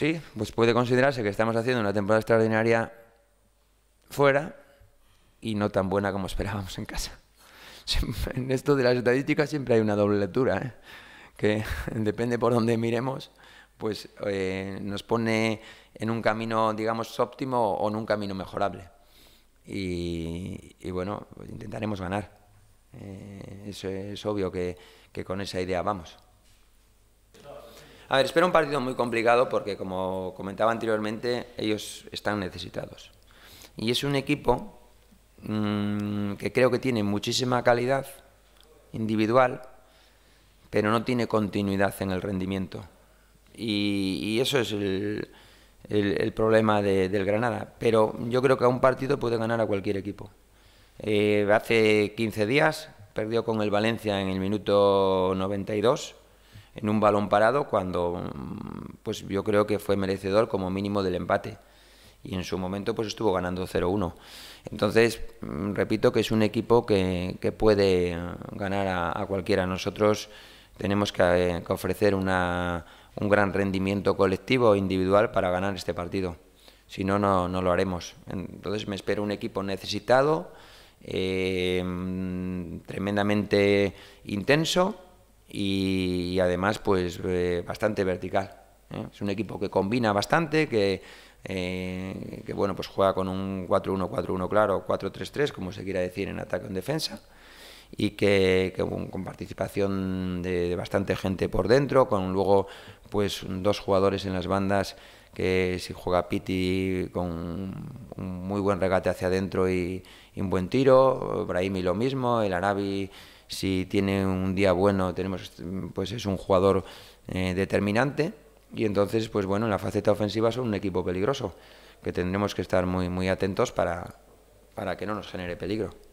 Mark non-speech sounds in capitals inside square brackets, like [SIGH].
sí, pues puede considerarse que estamos haciendo una temporada extraordinaria fuera y no tan buena como esperábamos en casa. en esto de las estadísticas siempre hay una doble lectura, ¿eh? que [LAUGHS] depende por dónde miremos, pues eh, nos pone en un camino, digamos, óptimo o en un camino mejorable. Y, bueno, pues intentaremos ganar. Eh, es obvio que con esa idea vamos. A ver, espero un partido muy complicado porque, como comentaba anteriormente, ellos están necesitados. Y es un equipo mm, que creo que tiene muchísima calidad individual, pero no tiene continuidad en el rendimiento. Y, eso es el, problema del Granada. Pero yo creo que a un partido puede ganar a cualquier equipo. Eh, hace 15 días perdió con el Valencia en el minuto 92 en un balón parado cuando mm, pues yo creo que fue merecedor como mínimo del empate y en su momento pues estuvo ganando 0-1. Entonces, mm, repito que es un equipo que, que puede eh, ganar a, cualquiera. Nosotros tenemos eh, que, ofrecer una, un gran rendimiento colectivo e individual para ganar este partido. Si no, no, no lo haremos. Entonces me espero un equipo necesitado, eh, mm, tremendamente intenso y, además pues eh, bastante vertical. ¿eh? Es un equipo que combina bastante, que, eh, que bueno pues juega con un 4-1-4-1 claro, 4-3-3 como se quiera decir en ataque o en defensa y que, con participación de, bastante gente por dentro, con luego pues dos jugadores en las bandas que si juega Piti con un muy buen regate hacia adentro y, un buen tiro. Brahimi lo mismo. El Arabi, si tiene un día bueno, tenemos, pues es un jugador eh, determinante. Y entonces, pues bueno, en la faceta ofensiva son un equipo peligroso, que tendremos que estar muy, muy atentos para, para que no nos genere peligro.